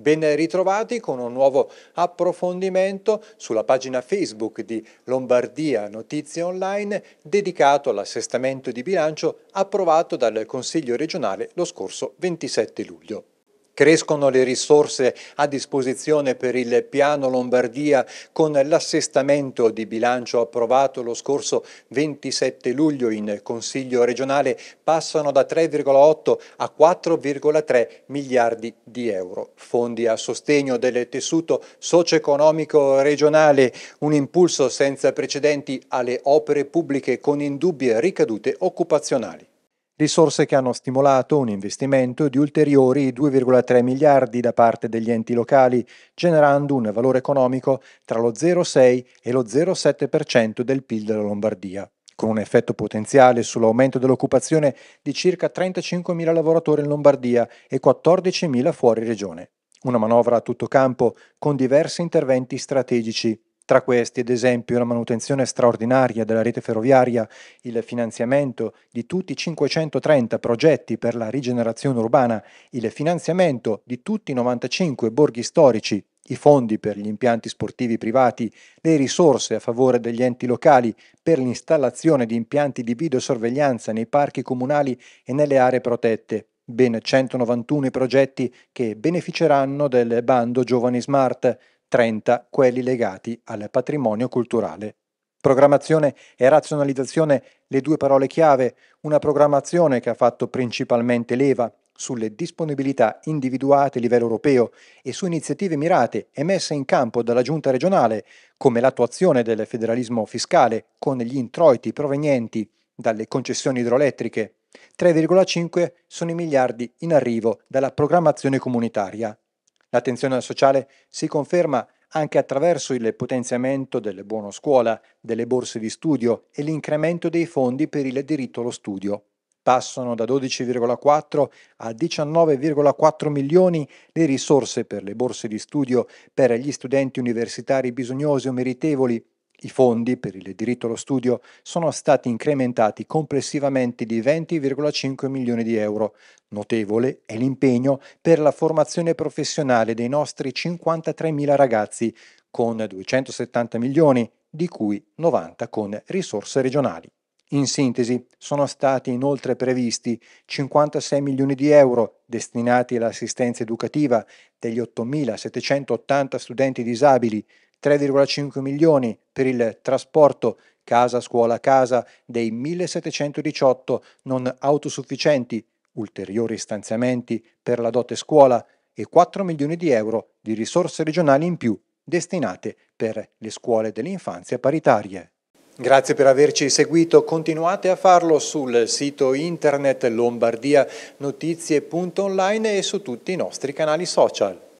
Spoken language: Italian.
Ben ritrovati con un nuovo approfondimento sulla pagina Facebook di Lombardia Notizie Online dedicato all'assestamento di bilancio approvato dal Consiglio regionale lo scorso 27 luglio. Crescono le risorse a disposizione per il piano Lombardia con l'assestamento di bilancio approvato lo scorso 27 luglio in Consiglio regionale passano da 3,8 a 4,3 miliardi di euro. Fondi a sostegno del tessuto socio-economico regionale, un impulso senza precedenti alle opere pubbliche con indubbie ricadute occupazionali risorse che hanno stimolato un investimento di ulteriori 2,3 miliardi da parte degli enti locali, generando un valore economico tra lo 0,6 e lo 0,7% del PIL della Lombardia, con un effetto potenziale sull'aumento dell'occupazione di circa 35.000 lavoratori in Lombardia e 14.000 fuori regione. Una manovra a tutto campo con diversi interventi strategici tra questi, ad esempio, la manutenzione straordinaria della rete ferroviaria, il finanziamento di tutti i 530 progetti per la rigenerazione urbana, il finanziamento di tutti i 95 borghi storici, i fondi per gli impianti sportivi privati, le risorse a favore degli enti locali per l'installazione di impianti di videosorveglianza nei parchi comunali e nelle aree protette, ben 191 i progetti che beneficeranno del bando Giovani Smart, 30 quelli legati al patrimonio culturale. Programmazione e razionalizzazione, le due parole chiave, una programmazione che ha fatto principalmente leva sulle disponibilità individuate a livello europeo e su iniziative mirate e messe in campo dalla Giunta regionale, come l'attuazione del federalismo fiscale con gli introiti provenienti dalle concessioni idroelettriche. 3,5 sono i miliardi in arrivo dalla programmazione comunitaria. L'attenzione sociale si conferma anche attraverso il potenziamento del buono scuola, delle borse di studio e l'incremento dei fondi per il diritto allo studio. Passano da 12,4 a 19,4 milioni le risorse per le borse di studio per gli studenti universitari bisognosi o meritevoli i fondi per il diritto allo studio sono stati incrementati complessivamente di 20,5 milioni di euro. Notevole è l'impegno per la formazione professionale dei nostri 53.000 ragazzi, con 270 milioni, di cui 90 con risorse regionali. In sintesi, sono stati inoltre previsti 56 milioni di euro destinati all'assistenza educativa degli 8.780 studenti disabili, 3,5 milioni per il trasporto casa scuola casa dei 1718 non autosufficienti, ulteriori stanziamenti per la dote scuola e 4 milioni di euro di risorse regionali in più destinate per le scuole dell'infanzia paritarie. Grazie per averci seguito, continuate a farlo sul sito internet lombardianotizie.online e su tutti i nostri canali social.